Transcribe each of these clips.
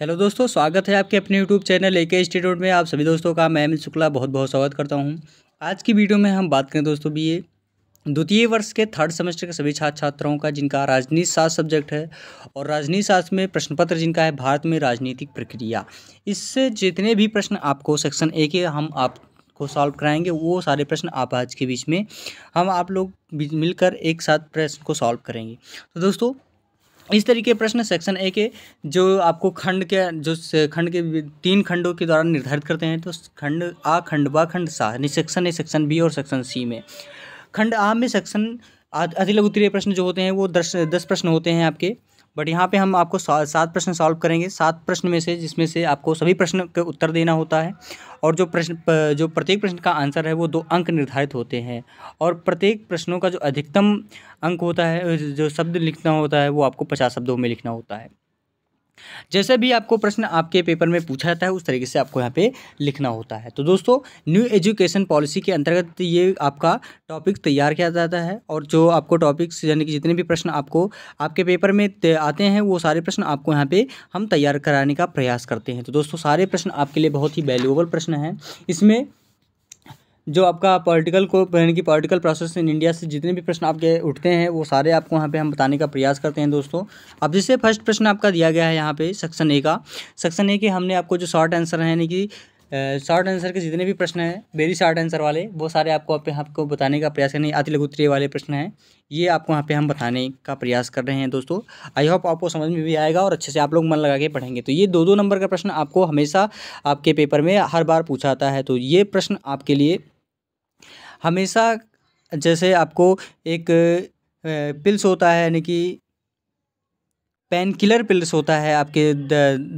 hello दोस्तों स्वागत है आपके अपने यूट्यूब चैनल ए के इंस्टीट्यूट में आप सभी दोस्तों का मैं अमित शुक्ला बहुत बहुत स्वागत करता हूं आज की वीडियो में हम बात करें दोस्तों बी ए द्वितीय वर्ष के थर्ड सेमेस्टर के सभी छात्र छात्राओं का जिनका राजनीति शास्त्र सब्जेक्ट है और राजनीति शास्त्र में प्रश्न पत्र जिनका है भारत में राजनीतिक प्रक्रिया इससे जितने भी प्रश्न आपको सेक्शन ए के हम आप को सॉल्व कराएंगे वो सारे प्रश्न आप आज के बीच में हम आप लोग मिलकर एक साथ प्रश्न को सॉल्व करेंगे तो दोस्तों इस तरीके प्रश्न सेक्शन ए के जो आपको खंड के जो खंड के तीन खंडों के द्वारा निर्धारित करते हैं तो खंड आ खंड ब खंड सा यानी सेक्शन ए सेक्शन बी और सेक्शन सी में खंड आ में सेक्शन अधिलघु उत्तरीय प्रश्न जो होते हैं वो दस दस प्रश्न होते हैं आपके बट यहाँ पे हम आपको सात प्रश्न सॉल्व करेंगे सात प्रश्न में से जिसमें से आपको सभी प्रश्न का उत्तर देना होता है और जो प्रश्न जो प्रत्येक प्रश्न का आंसर है वो दो अंक निर्धारित होते हैं और प्रत्येक प्रश्नों का जो अधिकतम अंक होता है जो शब्द लिखना होता है वो आपको पचास शब्दों में लिखना होता है जैसे भी आपको प्रश्न आपके पेपर में पूछा जाता है उस तरीके से आपको यहाँ पे लिखना होता है तो दोस्तों न्यू एजुकेशन पॉलिसी के अंतर्गत ये आपका टॉपिक तैयार किया जाता है और जो आपको टॉपिक्स यानी कि जितने भी प्रश्न आपको आपके पेपर में आते हैं वो सारे प्रश्न आपको यहाँ पे हम तैयार कराने का प्रयास करते हैं तो दोस्तों सारे प्रश्न आपके लिए बहुत ही वैल्यूएबल प्रश्न हैं इसमें जो आपका पॉलिटिकल को यानी कि पॉलिटिकल प्रोसेस इन इंडिया से जितने भी प्रश्न आपके उठते हैं वो सारे आपको यहाँ पे हम बताने का प्रयास करते हैं दोस्तों अब जैसे फर्स्ट प्रश्न आपका दिया गया है यहाँ पे सेक्शन ए का सेक्शन ए के हमने आपको जो शॉर्ट आंसर है यानी कि शॉर्ट आंसर के जितने भी प्रश्न हैं वेरी शॉर्ट आंसर वाले वो सारे आपको आप आपको बताने का प्रयास करेंगे अति लघुत्तरीय वाले प्रश्न हैं ये आपको यहाँ पे हम बताने का प्रयास कर रहे हैं दोस्तों आई होप आपको समझ में भी आएगा और अच्छे से आप लोग मन लगा के पढ़ेंगे तो ये दो दो नंबर का प्रश्न आपको हमेशा आपके पेपर में हर बार पूछा आता है तो ये प्रश्न आपके लिए हमेशा जैसे आपको एक पिल्स होता है यानी कि पेन किलर पिल्स होता है आपके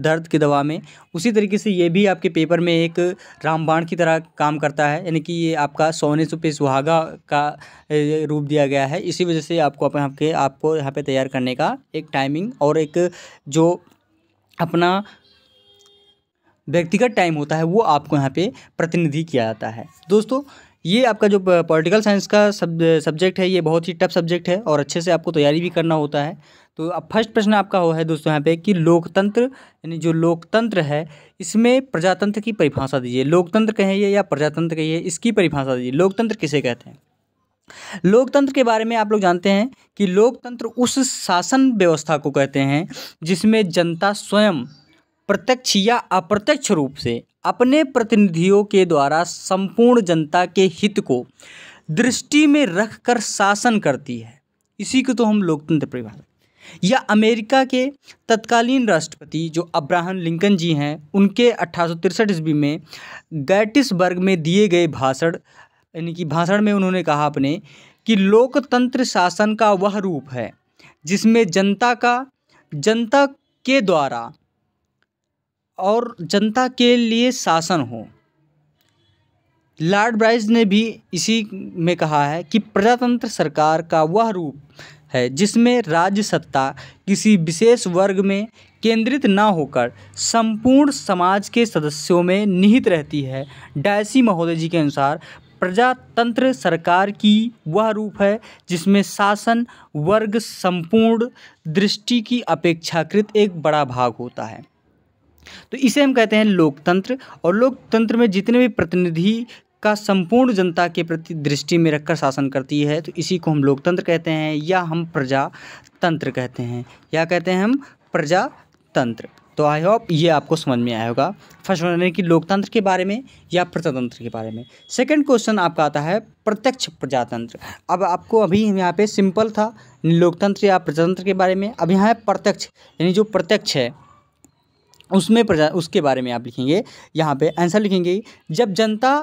दर्द की दवा में उसी तरीके से ये भी आपके पेपर में एक रामबाण की तरह काम करता है यानी कि ये आपका सोने सुपे सुहागा का रूप दिया गया है इसी वजह से आपको अपने आपके आपको यहाँ पे तैयार करने का एक टाइमिंग और एक जो अपना व्यक्तिगत टाइम होता है वो आपको यहाँ पे प्रतिनिधि किया जाता है दोस्तों ये आपका जो पॉलिटिकल साइंस का सब सब्जेक्ट है ये बहुत ही टफ सब्जेक्ट है और अच्छे से आपको तैयारी भी करना होता है तो अब फर्स्ट प्रश्न आपका हो है दोस्तों यहाँ पे कि लोकतंत्र यानी जो लोकतंत्र है इसमें प्रजातंत्र की परिभाषा दीजिए लोकतंत्र कहिए या प्रजातंत्र कहिए इसकी परिभाषा दीजिए लोकतंत्र किसे कहते हैं लोकतंत्र के बारे में आप लोग जानते हैं कि लोकतंत्र उस शासन व्यवस्था को कहते हैं जिसमें जनता स्वयं प्रत्यक्ष या अप्रत्यक्ष रूप से अपने प्रतिनिधियों के द्वारा संपूर्ण जनता के हित को दृष्टि में रख कर शासन करती है इसी को तो हम लोकतंत्र परिवार या अमेरिका के तत्कालीन राष्ट्रपति जो अब्राहम लिंकन जी हैं उनके अट्ठारह ईस्वी में गैटिसबर्ग में दिए गए भाषण यानी कि भाषण में उन्होंने कहा अपने कि लोकतंत्र शासन का वह रूप है जिसमें जनता का जनता के द्वारा और जनता के लिए शासन हो लॉर्ड ब्राइज ने भी इसी में कहा है कि प्रजातंत्र सरकार का वह रूप है जिसमें राज्य सत्ता किसी विशेष वर्ग में केंद्रित न होकर संपूर्ण समाज के सदस्यों में निहित रहती है डायसी महोदय जी के अनुसार प्रजातंत्र सरकार की वह रूप है जिसमें शासन वर्ग संपूर्ण दृष्टि की अपेक्षाकृत एक बड़ा भाग होता है तो इसे हम कहते हैं लोकतंत्र और लोकतंत्र में जितने भी प्रतिनिधि का संपूर्ण जनता के प्रति दृष्टि में रखकर शासन करती है तो इसी को हम लोकतंत्र कहते हैं या हम प्रजातंत्र कहते हैं या कहते हैं हम प्रजातंत्र तो आई होप ये आपको समझ में आया होगा फर्स्ट यानी कि लोकतंत्र के बारे में या प्रजातंत्र के बारे में सेकंड क्वेश्चन आपका आता है प्रत्यक्ष प्रजातंत्र अब आपको अभी यहाँ पे सिंपल था लोकतंत्र या प्रजातंत्र के बारे में अब यहाँ है प्रत्यक्ष यानी जो प्रत्यक्ष है उसमें प्रजा उसके बारे में आप लिखेंगे यहाँ पे आंसर लिखेंगे जब जनता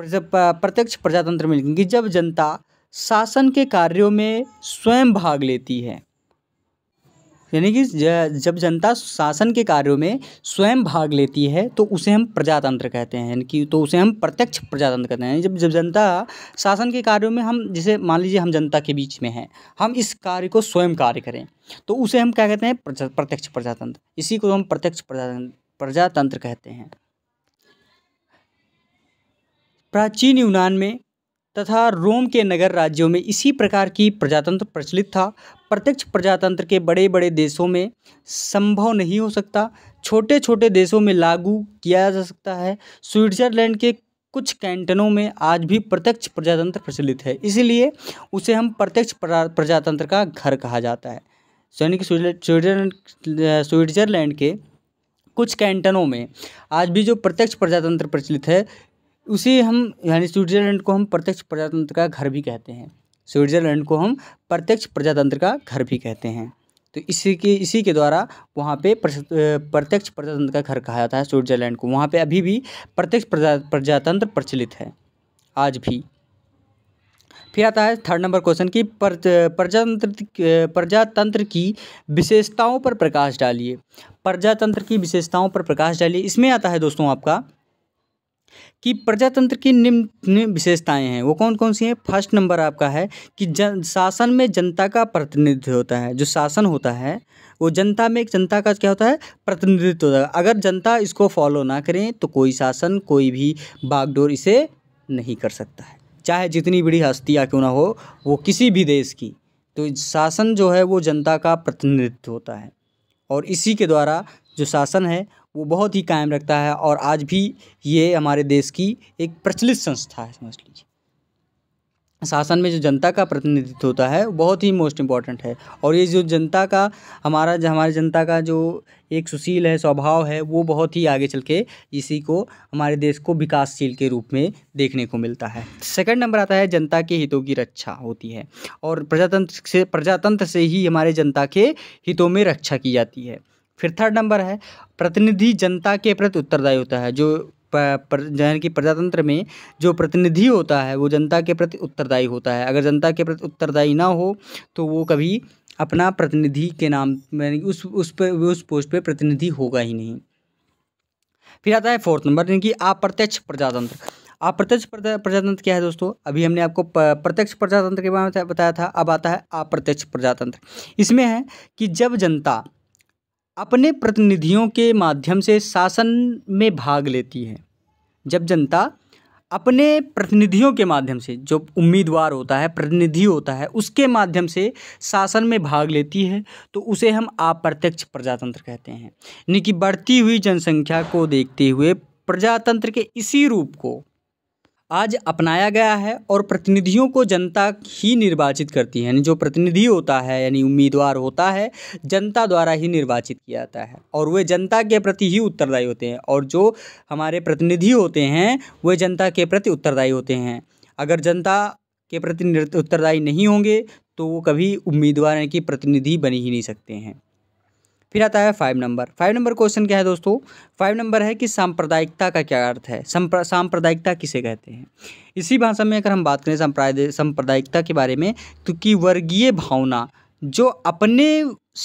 प्रत्यक्ष प्रजातंत्र में लिखेंगे जब जनता शासन के कार्यों में स्वयं भाग लेती है यानी कि जब जनता शासन के कार्यों में स्वयं भाग लेती है तो उसे हम प्रजातंत्र कहते हैं यानी कि तो उसे हम प्रत्यक्ष प्रजातंत्र कहते हैं जब जब जनता शासन के कार्यों में हम जैसे मान लीजिए हम जनता के बीच में हैं हम इस कार्य को स्वयं कार्य करें तो उसे हम क्या कहते हैं प्रत्यक्ष प्रजातंत्र इसी को हम प्रत्यक्ष प्रजातंत्र कहते हैं प्राचीन यूनान में तथा रोम के नगर राज्यों में इसी प्रकार की प्रजातंत्र प्रचलित था प्रत्यक्ष प्रजातंत्र के बड़े बड़े देशों में संभव नहीं हो सकता छोटे छोटे देशों में लागू किया जा सकता है स्विट्जरलैंड के कुछ कैंटनों में आज भी प्रत्यक्ष प्रजातंत्र प्रचलित है इसीलिए उसे हम प्रत्यक्ष प्रजातंत्र का घर कहा जाता है यानी कि स्विट्जरलैंड स्विट्जरलैंड के कुछ कैंटनों में आज भी जो प्रत्यक्ष प्रजातंत्र प्रचलित है उसे हम यानी स्विट्जरलैंड को हम प्रत्यक्ष प्रजातंत्र का घर भी कहते हैं स्विट्जरलैंड को हम प्रत्यक्ष प्रजातंत्र का घर भी कहते हैं तो इसी के इसी के द्वारा वहाँ पे प्रत्यक्ष प्रजातंत्र का घर कहा जाता है स्विट्जरलैंड को वहाँ पे अभी भी प्रत्यक्ष प्रजा प्रजातंत्र प्रचलित है आज भी फिर आता है थर्ड नंबर क्वेश्चन की प्रजातंत्र प्रजातंत्र की विशेषताओं पर प्रकाश डालिए प्रजातंत्र की विशेषताओं पर प्रकाश डालिए इसमें आता है दोस्तों आपका कि प्रजातंत्र की निम्न विशेषताएं हैं वो कौन कौन सी हैं फर्स्ट नंबर आपका है कि जन शासन में जनता का प्रतिनिधित्व होता है जो शासन होता है वो जनता में एक जनता का क्या होता है प्रतिनिधित्व होता है अगर जनता इसको फॉलो ना करें तो कोई शासन कोई भी बागडोर इसे नहीं कर सकता है चाहे जितनी बड़ी हस्तियाँ क्यों ना हो वो किसी भी देश की तो शासन जो है वो जनता का प्रतिनिधित्व होता है और इसी के द्वारा जो शासन है वो बहुत ही कायम रखता है और आज भी ये हमारे देश की एक प्रचलित संस्था है समझ लीजिए शासन में जो जनता का प्रतिनिधित्व होता है बहुत ही मोस्ट इम्पॉर्टेंट है और ये जो जनता का हमारा जो हमारे जनता का जो एक सुशील है स्वभाव है वो बहुत ही आगे चल के इसी को हमारे देश को विकासशील के रूप में देखने को मिलता है सेकंड नंबर आता है जनता के हितों की रक्षा होती है और प्रजातंत्र से प्रजातंत्र से ही हमारे जनता के हितों में रक्षा की जाती है फिर थर्ड नंबर है प्रतिनिधि जनता के प्रति उत्तरदायी होता है जो यानी की प्रजातंत्र में जो प्रतिनिधि होता है वो जनता के प्रति उत्तरदायी होता है अगर जनता के प्रति उत्तरदायी ना हो तो वो कभी अपना प्रतिनिधि के नाम यानी उस उस पर उस पोस्ट पे प्रतिनिधि होगा ही नहीं फिर आता है फोर्थ नंबर यानी कि अप्रत्यक्ष प्रजातंत्र अप्रत्यक्ष प्रजातंत्र क्या है दोस्तों अभी हमने आपको प्रत्यक्ष प्रजातंत्र के बारे में बताया था अब आता है अप्रत्यक्ष प्रजातंत्र इसमें है कि जब जनता अपने प्रतिनिधियों के माध्यम से शासन में भाग लेती है जब जनता अपने प्रतिनिधियों के माध्यम से जो उम्मीदवार होता है प्रतिनिधि होता है उसके माध्यम से शासन में भाग लेती है तो उसे हम अप्रत्यक्ष प्रजातंत्र कहते हैं यानी कि बढ़ती हुई जनसंख्या को देखते हुए प्रजातंत्र के इसी रूप को आज अपनाया गया है और प्रतिनिधियों को जनता ही निर्वाचित करती है यानी जो प्रतिनिधि होता है यानी उम्मीदवार होता है जनता द्वारा ही निर्वाचित किया जाता है और वे जनता के प्रति ही उत्तरदायी होते हैं और जो हमारे प्रतिनिधि होते हैं वे जनता के प्रति उत्तरदायी होते हैं अगर जनता के प्रति उत्तरदायी नहीं होंगे तो वो कभी उम्मीदवार की प्रतिनिधि बनी ही नहीं सकते हैं फिर आता है five number five number question क्या है दोस्तों फाइव नंबर है कि सांप्रदायिकता का क्या अर्थ है सांप्रदायिकता किसे कहते हैं इसी भाषा में अगर हम बात करें सांप्रदायिकता के बारे में तो कि वर्गीय भावना जो अपने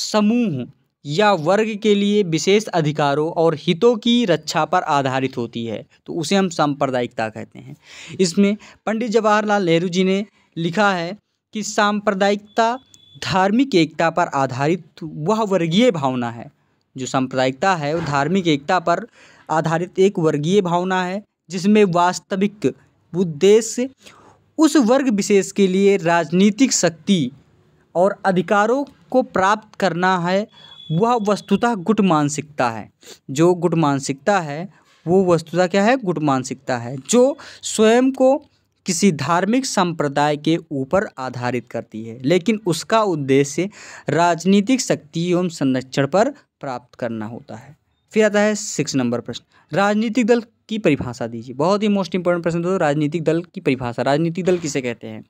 समूह या वर्ग के लिए विशेष अधिकारों और हितों की रक्षा पर आधारित होती है तो उसे हम सांप्रदायिकता कहते हैं इसमें पंडित जवाहरलाल नेहरू जी ने लिखा है कि सांप्रदायिकता धार्मिक एकता पर आधारित वह वर्गीय भावना है जो सांप्रदायिकता है वह धार्मिक एकता पर आधारित एक वर्गीय भावना है जिसमें वास्तविक उद्देश्य उस वर्ग विशेष के लिए राजनीतिक शक्ति और अधिकारों को प्राप्त करना है वह वस्तुतः गुट मानसिकता है जो गुट मानसिकता है वो वस्तुतः क्या है गुट मानसिकता है जो स्वयं को किसी धार्मिक संप्रदाय के ऊपर आधारित करती है लेकिन उसका उद्देश्य राजनीतिक शक्ति एवं संरक्षण पर प्राप्त करना होता है फिर आता है सिक्स नंबर प्रश्न राजनीतिक दल की परिभाषा दीजिए बहुत ही मोस्ट इंपॉर्टेंट प्रश्न दोस्तों राजनीतिक दल की परिभाषा राजनीतिक दल किसे कहते हैं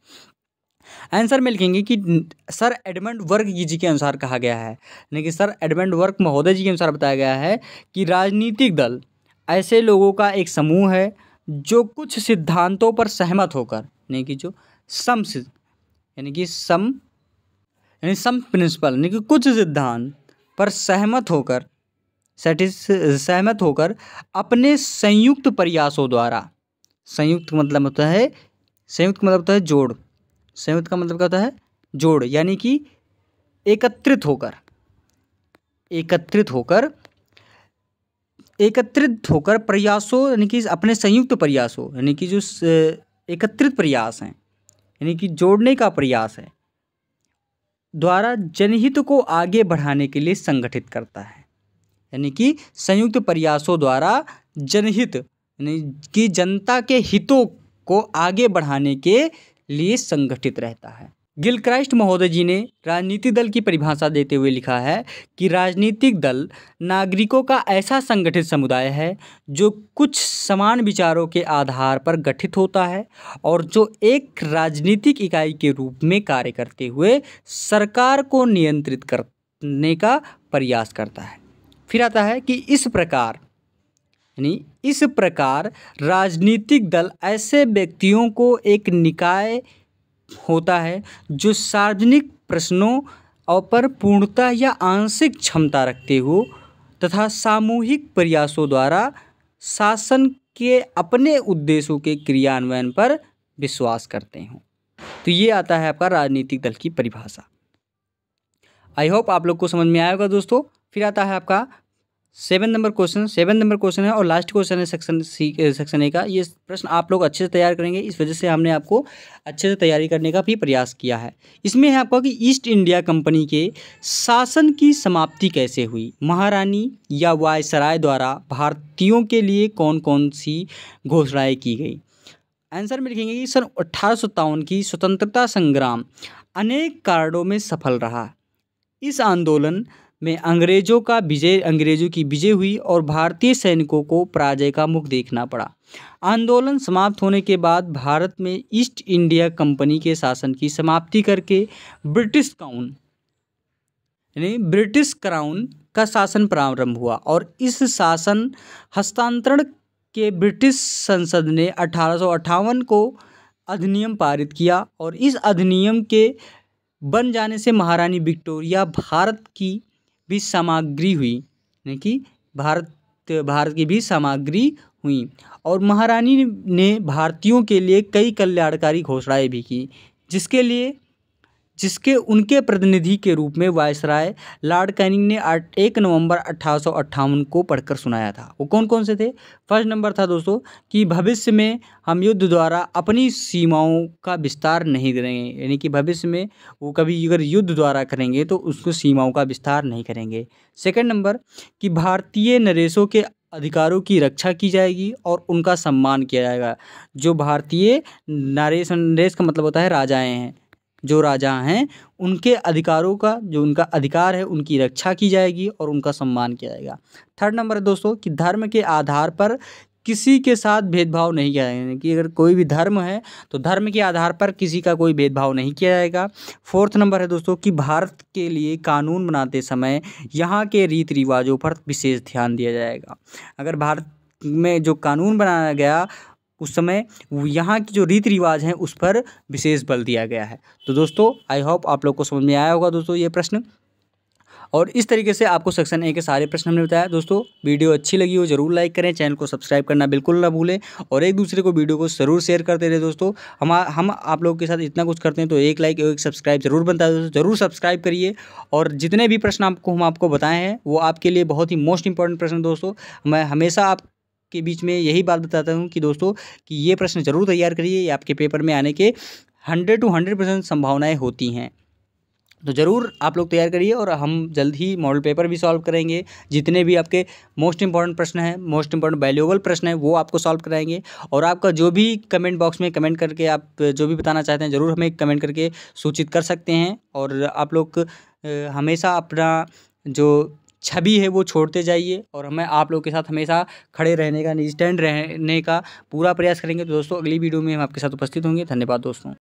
आंसर में लिखेंगे कि सर एडमंड वर्क जी के अनुसार कहा गया है यानी कि सर एडमंड वर्क महोदय जी के अनुसार बताया गया है कि राजनीतिक दल ऐसे लोगों का एक समूह है जो कुछ सिद्धांतों पर सहमत होकर यानी कि जो सम यानी कि सम यानी सम प्रिंसिपल यानी कि कुछ सिद्धांत पर सहमत होकर सेटिस सहमत होकर अपने संयुक्त प्रयासों द्वारा संयुक्त मतलब होता है संयुक्त मतलब होता है जोड़ संयुक्त का मतलब क्या होता है जोड़ यानी कि एकत्रित होकर एकत्रित होकर एकत्रित होकर प्रयासों यानी कि अपने संयुक्त प्रयासों यानी कि जो एकत्रित प्रयास हैं यानी कि जोड़ने का प्रयास है द्वारा जनहित को आगे बढ़ाने के लिए संगठित करता है यानी कि संयुक्त प्रयासों द्वारा जनहित यानी कि जनता के हितों को आगे बढ़ाने के लिए संगठित रहता है गिलक्राइस्ट महोदय जी ने राजनीति दल की परिभाषा देते हुए लिखा है कि राजनीतिक दल नागरिकों का ऐसा संगठित समुदाय है जो कुछ समान विचारों के आधार पर गठित होता है और जो एक राजनीतिक इकाई के रूप में कार्य करते हुए सरकार को नियंत्रित करने का प्रयास करता है फिर आता है कि इस प्रकार यानी इस प्रकार राजनीतिक दल ऐसे व्यक्तियों को एक निकाय होता है जो सार्वजनिक प्रश्नों और पर पूर्णता या आंशिक क्षमता रखते हो तथा सामूहिक प्रयासों द्वारा शासन के अपने उद्देश्यों के क्रियान्वयन पर विश्वास करते हों तो ये आता है आपका राजनीतिक दल की परिभाषा आई होप आप लोग को समझ में आएगा दोस्तों फिर आता है आपका seven number question seven number question है और लास्ट क्वेश्चन है सेक्शन सी सेक्शन ए का ये प्रश्न आप लोग अच्छे से तैयार करेंगे इस वजह से हमने आपको अच्छे से तैयारी करने का भी प्रयास किया है इसमें है आपको कि ईस्ट इंडिया कंपनी के शासन की समाप्ति कैसे हुई महारानी या वायसराय द्वारा भारतीयों के लिए कौन कौन सी घोषणाएँ की गई आंसर में लिखेंगे कि सन अट्ठारह की स्वतंत्रता संग्राम अनेक कारणों में सफल रहा इस आंदोलन में अंग्रेज़ों का विजय अंग्रेज़ों की विजय हुई और भारतीय सैनिकों को पराजय का मुख देखना पड़ा आंदोलन समाप्त होने के बाद भारत में ईस्ट इंडिया कंपनी के शासन की समाप्ति करके ब्रिटिश काउन यानी ब्रिटिश क्राउन का शासन प्रारंभ हुआ और इस शासन हस्तांतरण के ब्रिटिश संसद ने अठारह को अधिनियम पारित किया और इस अधिनियम के बन जाने से महारानी विक्टोरिया भारत की भी सामग्री हुई यानी कि भारत भारत की भी सामग्री हुई और महारानी ने भारतीयों के लिए कई कल्याणकारी घोषणाएँ भी की जिसके लिए जिसके उनके प्रतिनिधि के रूप में वायसराय लॉर्ड कैनिंग ने एक नवंबर अट्ठारह को पढ़कर सुनाया था वो कौन कौन से थे फर्स्ट नंबर था दोस्तों कि भविष्य में हम युद्ध द्वारा अपनी सीमाओं का विस्तार नहीं करेंगे यानी कि भविष्य में वो कभी अगर युद्ध द्वारा करेंगे तो उसको सीमाओं का विस्तार नहीं करेंगे सेकेंड नंबर कि भारतीय नरेशों के अधिकारों की रक्षा की जाएगी और उनका सम्मान किया जाएगा जो भारतीय नरेश नरेश का मतलब होता है राजाएं हैं जो राजा हैं उनके अधिकारों का जो उनका अधिकार है उनकी रक्षा की जाएगी और उनका सम्मान किया जाएगा थर्ड नंबर है दोस्तों कि धर्म के आधार पर किसी के साथ भेदभाव नहीं किया जाएगा कि अगर कोई भी धर्म है तो धर्म के आधार पर किसी का कोई भेदभाव नहीं किया जाएगा फोर्थ नंबर है दोस्तों कि भारत के लिए कानून बनाते समय यहाँ के रीति रिवाजों पर विशेष ध्यान दिया जाएगा अगर भारत में जो कानून बनाया गया उस समय यहाँ की जो रीति रिवाज हैं उस पर विशेष बल दिया गया है तो दोस्तों आई होप आप लोग को समझ में आया होगा दोस्तों ये प्रश्न और इस तरीके से आपको सेक्शन ए के सारे प्रश्न हमने बताया दोस्तों वीडियो अच्छी लगी हो जरूर लाइक करें चैनल को सब्सक्राइब करना बिल्कुल ना भूलें और एक दूसरे को वीडियो को ज़रूर शेयर करते रहे दोस्तों हम हम आप लोगों के साथ इतना कुछ करते हैं तो एक लाइक एक सब्सक्राइब जरूर बनता है दोस्तों ज़रूर सब्सक्राइब करिए और जितने भी प्रश्न आपको हम आपको बताए हैं वो आपके लिए बहुत ही मोस्ट इंपॉर्टेंट प्रश्न दोस्तों मैं हमेशा आप के बीच में यही बात बताता हूँ कि दोस्तों कि ये प्रश्न जरूर तैयार करिए आपके पेपर में आने के हंड्रेड टू हंड्रेड परसेंट संभावनाएँ होती हैं तो ज़रूर आप लोग तैयार करिए और हम जल्द ही मॉडल पेपर भी सॉल्व करेंगे जितने भी आपके मोस्ट इंपॉर्टेंट प्रश्न हैं मोस्ट इंपॉर्टेंट वैल्यूएबल प्रश्न हैं वो आपको सॉल्व कराएंगे और आपका जो भी कमेंट बॉक्स में कमेंट करके आप जो भी बताना चाहते हैं ज़रूर हमें कमेंट करके सूचित कर सकते हैं और आप लोग हमेशा अपना जो छवि है वो छोड़ते जाइए और हमें आप लोग के साथ हमेशा खड़े रहने का स्टैंड रहने का पूरा प्रयास करेंगे तो दोस्तों अगली वीडियो में हम आपके साथ उपस्थित होंगे धन्यवाद दोस्तों